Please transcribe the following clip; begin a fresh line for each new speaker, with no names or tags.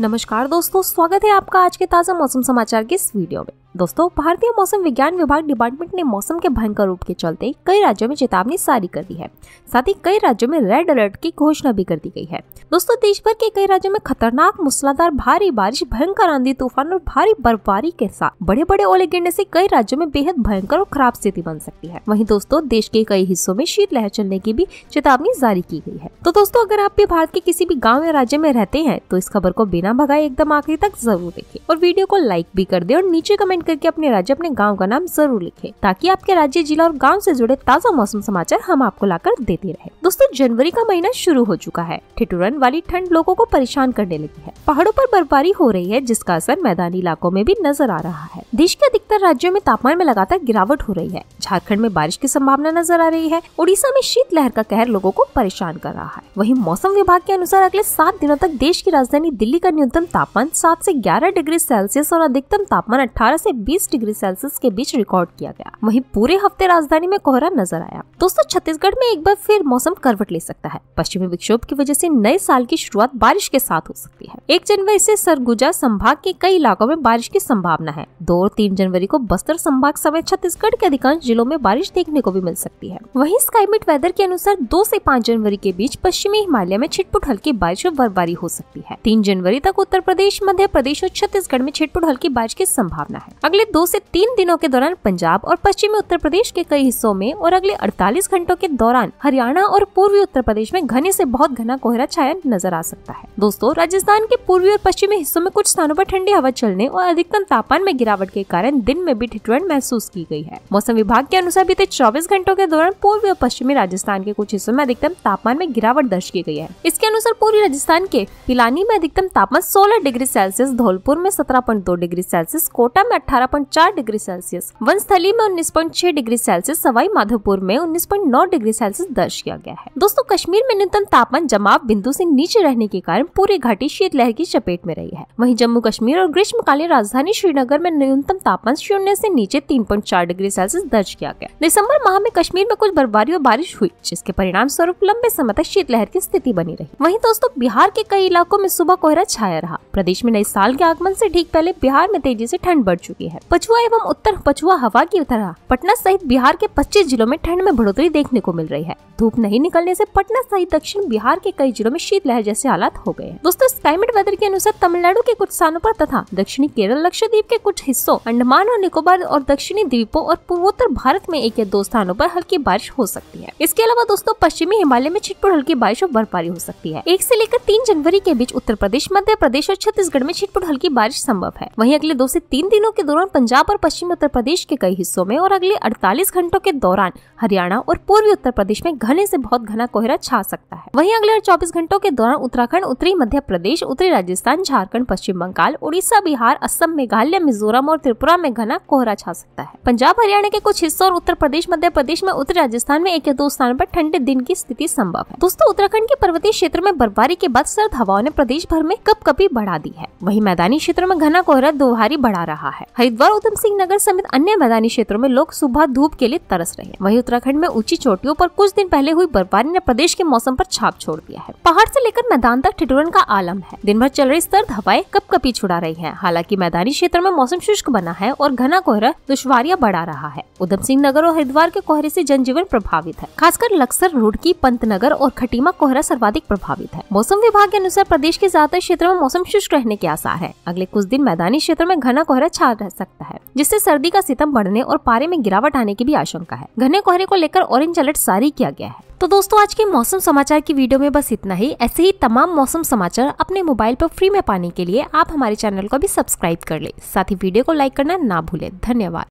नमस्कार दोस्तों स्वागत है आपका आज के ताज़ा मौसम समाचार के इस वीडियो में दोस्तों भारतीय मौसम विज्ञान विभाग डिपार्टमेंट ने मौसम के भयंकर रूप के चलते कई राज्यों में चेतावनी जारी कर दी है साथ ही कई राज्यों में रेड अलर्ट की घोषणा भी कर दी गई है दोस्तों देश भर के कई राज्यों में खतरनाक मूसलाधार भारी बारिश भयंकर आंधी तूफान और भारी बर्फबारी के साथ बड़े बड़े ओले गिरने ऐसी कई राज्यों में बेहद भयंकर और खराब स्थिति बन सकती है वही दोस्तों देश के कई हिस्सों में शीतलहर चलने की भी चेतावनी जारी की गई है तो दोस्तों अगर आप भी भारत के किसी भी गाँव या राज्य में रहते हैं तो इस खबर को बिना भगाए एकदम आखिरी तक जरूर देखे और वीडियो को लाइक भी कर दे और नीचे कमेंट कमेंट करके अपने राज्य अपने गाँव का नाम जरूर लिखे ताकि आपके राज्य जिला और गाँव ऐसी जुड़े ताजा मौसम समाचार हम आपको लाकर देते रहे दोस्तों जनवरी का महीना शुरू हो चुका है ठिठुरन वाली ठंड लोगो को परेशान करने लगी है पहाड़ों आरोप बर्फबारी हो रही है जिसका असर मैदानी इलाकों में भी नजर आ रहा है देश के अधिकतर राज्यों में तापमान में लगातार गिरावट हो रही है झारखंड में बारिश की संभावना नजर आ रही है उड़ीसा में शीतलहर का कहर लोगों को परेशान कर रहा है वहीं मौसम विभाग के अनुसार अगले सात दिनों तक देश की राजधानी दिल्ली का न्यूनतम तापमान सात ऐसी ग्यारह डिग्री सेल्सियस और अधिकतम तापमान अठारह ऐसी बीस डिग्री सेल्सियस के बीच रिकॉर्ड किया गया वही पूरे हफ्ते राजधानी में कोहरा नजर आया दोस्तों छत्तीसगढ़ में एक बार फिर मौसम करवट ले सकता है पश्चिमी विक्षोभ की वजह से नए साल की शुरुआत बारिश के साथ हो सकती है एक जनवरी से सरगुजा संभाग के कई इलाकों में बारिश की संभावना है दो और तीन जनवरी जनवरी को बस्तर संभाग समेत छत्तीसगढ़ के अधिकांश जिलों में बारिश देखने को भी मिल सकती है वहीं स्काईमेट वेदर के अनुसार दो ऐसी पाँच जनवरी के बीच पश्चिमी हिमालय में छिटपुट हल्की बारिश और बर्फबारी हो सकती है तीन जनवरी तक उत्तर प्रदेश मध्य प्रदेश और छत्तीसगढ़ में छिटपुट हल्की बारिश की संभावना है अगले दो ऐसी तीन दिनों के दौरान पंजाब और पश्चिमी उत्तर प्रदेश के कई हिस्सों में और अगले अड़तालीस घंटों के दौरान हरियाणा और पूर्वी उत्तर प्रदेश में घने ऐसी बहुत घना कोहरा छाया नजर आ सकता है दोस्तों राजस्थान के पूर्वी और पश्चिमी हिस्सों में कुछ स्थानों आरोप ठंडी हवा चलने और अधिकतम तापमान में गिरावट के कारण दिन में भी ठिठुरन महसूस की गई है मौसम विभाग के अनुसार बीते चौबीस घंटों के दौरान पूर्वी और पश्चिमी राजस्थान के कुछ हिस्सों में अधिकतम तापमान में गिरावट दर्ज की गई है इसके अनुसार पूर्वी राजस्थान के पिलानी में अधिकतम तापमान सोलह डिग्री सेल्सियस धौलपुर में सत्रह डिग्री सेल्सियस कोटा में अठारह डिग्री सेल्सियस वंस्थली में उन्नीस डिग्री सेल्सियस सवाई माधोपुर में उन्नीस डिग्री सेल्सियस दर्ज किया गया है दोस्तों कश्मीर में न्यूनतम तापमान जमाव बिंदु ऐसी नीचे रहने के कारण पूरी घाटी शीतलहर की चपेट में रही है वही जम्मू कश्मीर और ग्रीष्मकालीन राजधानी श्रीनगर में न्यूनतम तापमान तापमान शून्य से नीचे 3.4 डिग्री सेल्सियस दर्ज किया गया दिसंबर माह में कश्मीर में कुछ बर्फबारी और बारिश हुई जिसके परिणाम स्वरूप लंबे समय तक शीतलहर की स्थिति बनी रही वही दोस्तों बिहार के कई इलाकों में सुबह कोहरा छाया रहा प्रदेश में नए साल के आगमन ऐसी ठीक पहले बिहार में तेजी ऐसी ठंड बढ़ चुकी है पछुआ एवं उत्तर पछुआ हवा की तरह पटना सहित बिहार के पच्चीस जिलों में ठंड में बढ़ोतरी देखने को मिल रही है धूप नहीं निकलने ऐसी पटना सहित दक्षिण बिहार के कई जिलों में शीतलहर जैसे हालात हो गए हैं दोस्तों क्लाइमेट वेदर के अनुसार तमिलनाडु के कुछ स्थानों आरोप तथा दक्षिणी केरल लक्षद्वीप के कुछ हिस्सों अंडमान अंडमान और निकोबार और दक्षिणी द्वीपों और पूर्वोत्तर भारत में एक या दो स्थानों पर हल्की बारिश हो सकती है इसके अलावा दोस्तों पश्चिमी हिमालय में छिटपुट हल्की बारिश और बर्फबारी हो सकती है एक से लेकर तीन जनवरी के बीच उत्तर प्रदेश मध्य प्रदेश और छत्तीसगढ़ में छिटपुट हल्की बारिश संभव है वही अगले दो ऐसी तीन दिनों के दौरान पंजाब और पश्चिमी उत्तर प्रदेश के कई हिस्सों में और अगले अड़तालीस घंटों के दौरान हरियाणा और पूर्वी उत्तर प्रदेश में घने ऐसी बहुत घना कोहरा छा सकता है वही अगले चौबीस घंटों के दौरान उत्तराखंड उत्तरी मध्य प्रदेश उत्तरी राजस्थान झारखंड पश्चिम बंगाल उड़ीसा बिहार असम मेघालय मिजोरम और त्रिपुरा में घना कोहरा छा सकता है पंजाब हरियाणा के कुछ हिस्सों और उत्तर प्रदेश मध्य प्रदेश में उत्तर राजस्थान में एक या दो स्थान पर ठंडे दिन की स्थिति संभव है दोस्तों उत्तराखंड के पर्वतीय क्षेत्र में बर्फबारी के बाद सर्द हवाओं ने प्रदेश भर में कप कपी बढ़ा दी है वही मैदानी क्षेत्रों में घना कोहरा दोहारी बढ़ा रहा है हरिद्वार उधम सिंह नगर समेत अन्य मैदानी क्षेत्रों में लोग सुबह धूप के लिए तरस रहे वही उत्तराखंड में ऊंची चोटियों पर कुछ दिन पहले हुई बर्फबारी ने प्रदेश के मौसम पर छाप छोड़ दिया है पहाड़ से लेकर मैदान तक ठिठुरन का आलम है दिन भर चल रही सर्द हवाएं कप कपी छुड़ा रही है हालांकि मैदानी क्षेत्र में मौसम शुष्क बना है और और घना कोहरा दुश्वारियां बढ़ा रहा है उधम सिंह नगर और हरिद्वार के कोहरे से जनजीवन प्रभावित है खासकर लक्सर रुड़की पंतनगर और खटीमा कोहरा सर्वाधिक प्रभावित है मौसम विभाग के अनुसार प्रदेश के ज्यादातर क्षेत्रों में मौसम शुष्क रहने के आसार है अगले कुछ दिन मैदानी क्षेत्र में घना कोहरा छा रह सकता है जिससे सर्दी का सितम बढ़ने और पारे में गिरावट आने की भी आशंका है घने कोहरे को लेकर ऑरेंज अलर्ट जारी किया गया है तो दोस्तों आज के मौसम समाचार की वीडियो में बस इतना ही ऐसे ही तमाम मौसम समाचार अपने मोबाइल पर फ्री में पाने के लिए आप हमारे चैनल को भी सब्सक्राइब कर ले साथ ही वीडियो को लाइक करना ना भूले धन्यवाद